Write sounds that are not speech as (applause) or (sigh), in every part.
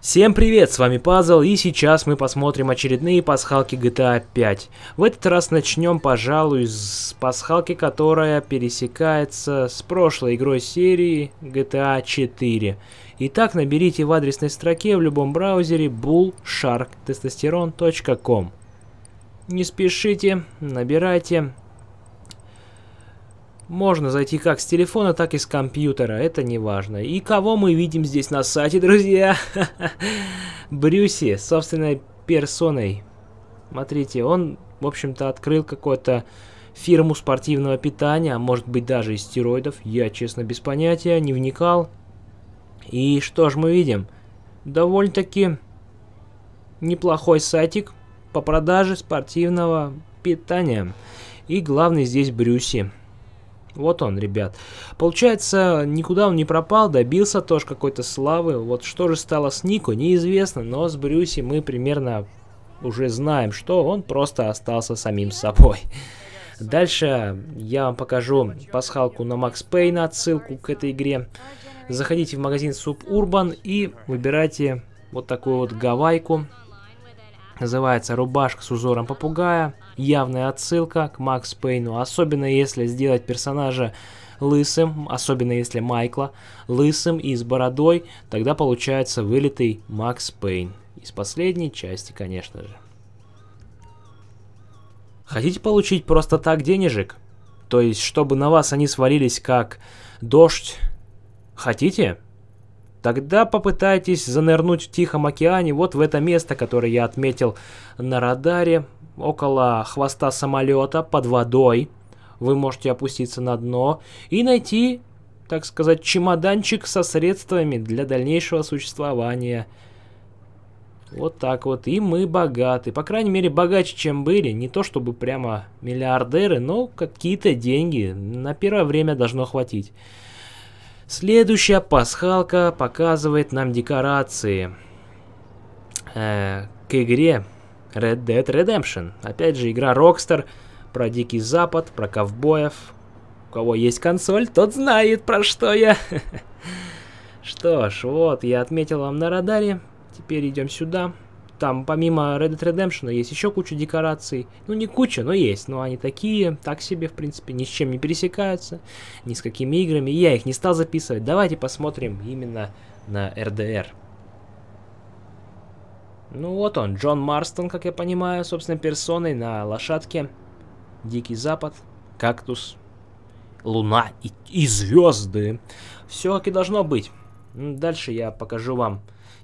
Всем привет, с вами Пазл, и сейчас мы посмотрим очередные пасхалки GTA 5. В этот раз начнем, пожалуй, с пасхалки, которая пересекается с прошлой игрой серии GTA 4. Итак, наберите в адресной строке в любом браузере bullsharktestosтерон.com. Не спешите, набирайте, можно зайти как с телефона, так и с компьютера, это не важно. И кого мы видим здесь на сайте, друзья? (laughs) Брюси, собственной персоной. Смотрите, он, в общем-то, открыл какую то фирму спортивного питания, а может быть даже из стероидов, я, честно, без понятия, не вникал. И что же мы видим? Довольно-таки неплохой сайтик по продаже спортивного питания. И главный здесь Брюси. Вот он, ребят. Получается, никуда он не пропал, добился тоже какой-то славы. Вот что же стало с Нико, неизвестно, но с Брюси мы примерно уже знаем, что он просто остался самим собой. Дальше я вам покажу пасхалку на Макс Пейна, отсылку к этой игре. Заходите в магазин Suburban и выбирайте вот такую вот гавайку Называется «Рубашка с узором попугая». Явная отсылка к Макс Пейну, особенно если сделать персонажа лысым, особенно если Майкла, лысым и с бородой, тогда получается вылитый Макс Пейн. Из последней части, конечно же. Хотите получить просто так денежек? То есть, чтобы на вас они свалились как дождь? Хотите? Тогда попытайтесь занырнуть в Тихом океане вот в это место, которое я отметил на радаре, около хвоста самолета, под водой. Вы можете опуститься на дно и найти, так сказать, чемоданчик со средствами для дальнейшего существования. Вот так вот. И мы богаты. По крайней мере, богаче, чем были. Не то чтобы прямо миллиардеры, но какие-то деньги на первое время должно хватить. Следующая пасхалка показывает нам декорации э, к игре Red Dead Redemption. Опять же, игра Rockstar про Дикий Запад, про ковбоев. У кого есть консоль, тот знает, про что я. (laughs) Что ж, вот, я отметил вам на радаре. Теперь идем сюда. Там помимо Red Dead Redemption есть еще куча декораций. Ну не куча, но есть. Но они такие, так себе, в принципе, ни с чем не пересекаются, ни с какими играми. Я их не стал записывать. Давайте посмотрим именно на RDR. Ну вот он, Джон Марстон, как я понимаю, собственно, персоной на лошадке. Дикий Запад, кактус, луна и, и звезды. Все как и должно быть. Дальше я покажу вам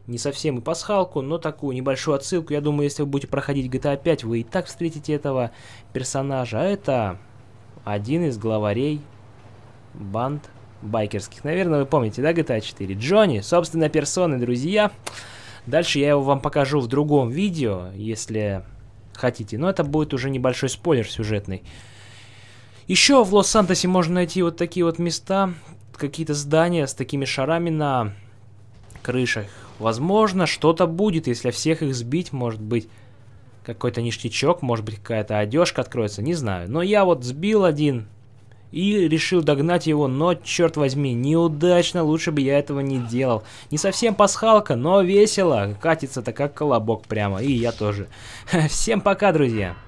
не совсем и пасхалку, но такую небольшую отсылку. Я думаю, если вы будете проходить GTA 5, вы и так встретите этого персонажа. А это один из главарей банд байкерских. Наверное, вы помните, да, GTA 4? Джонни, собственно, персоны, друзья. Дальше я его вам покажу в другом видео, если хотите. Но это будет уже небольшой спойлер сюжетный. Еще в Лос-Сантосе можно найти вот такие вот места, какие-то здания с такими шарами на крышах. Возможно, что-то будет, если всех их сбить, может быть, какой-то ништячок, может быть, какая-то одежка откроется, не знаю. Но я вот сбил один и решил догнать его, но, черт возьми, неудачно, лучше бы я этого не делал. Не совсем пасхалка, но весело, катится-то как колобок прямо, и я тоже. (laughs) Всем пока, друзья!